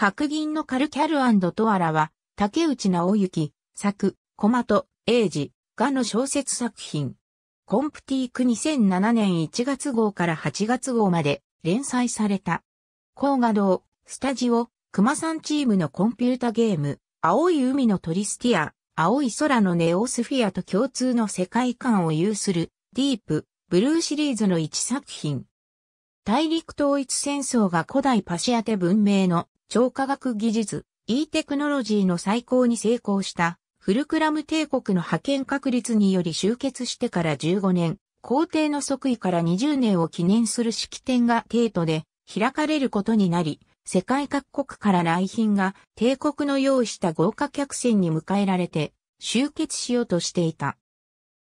白銀のカルキャルトアラは、竹内直行、作、小エ英ジ、ガの小説作品。コンプティーク2007年1月号から8月号まで連載された。高画堂、スタジオ、熊さんチームのコンピュータゲーム、青い海のトリスティア、青い空のネオスフィアと共通の世界観を有する、ディープ、ブルーシリーズの1作品。大陸統一戦争が古代パシアテ文明の超科学技術、e テクノロジーの再興に成功したフルクラム帝国の派遣確立により集結してから15年、皇帝の即位から20年を記念する式典が帝都で開かれることになり、世界各国から来賓が帝国の用意した豪華客船に迎えられて集結しようとしていた。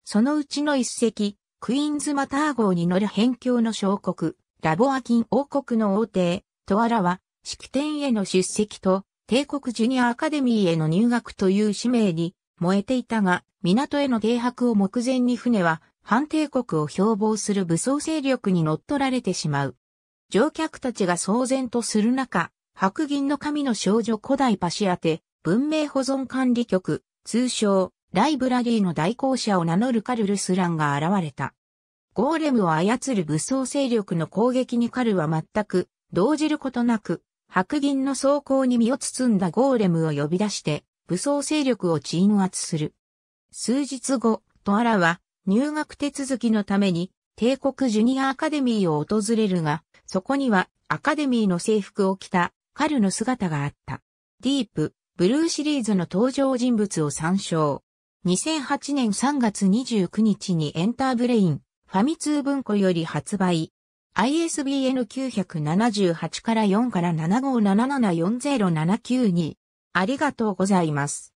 そのうちの一隻、クイーンズマター号に乗る辺境の小国、ラボアキン王国の王帝、トアラは式典への出席と、帝国ジュニアアカデミーへの入学という使命に燃えていたが、港への停泊を目前に船は、反帝国を標榜する武装勢力に乗っ取られてしまう。乗客たちが騒然とする中、白銀の神の少女古代パシアテ、文明保存管理局、通称、ライブラリーの代行者を名乗るカルルスランが現れた。ゴーレムを操る武装勢力の攻撃にカルは全く動じることなく白銀の装甲に身を包んだゴーレムを呼び出して、武装勢力を鎮圧する。数日後、トアラは入学手続きのために帝国ジュニアアカデミーを訪れるが、そこにはアカデミーの制服を着たカルの姿があった。ディープ、ブルーシリーズの登場人物を参照。2008年3月29日にエンターブレイン、ファミ通文庫より発売。ISBN 978から4から75774079にありがとうございます。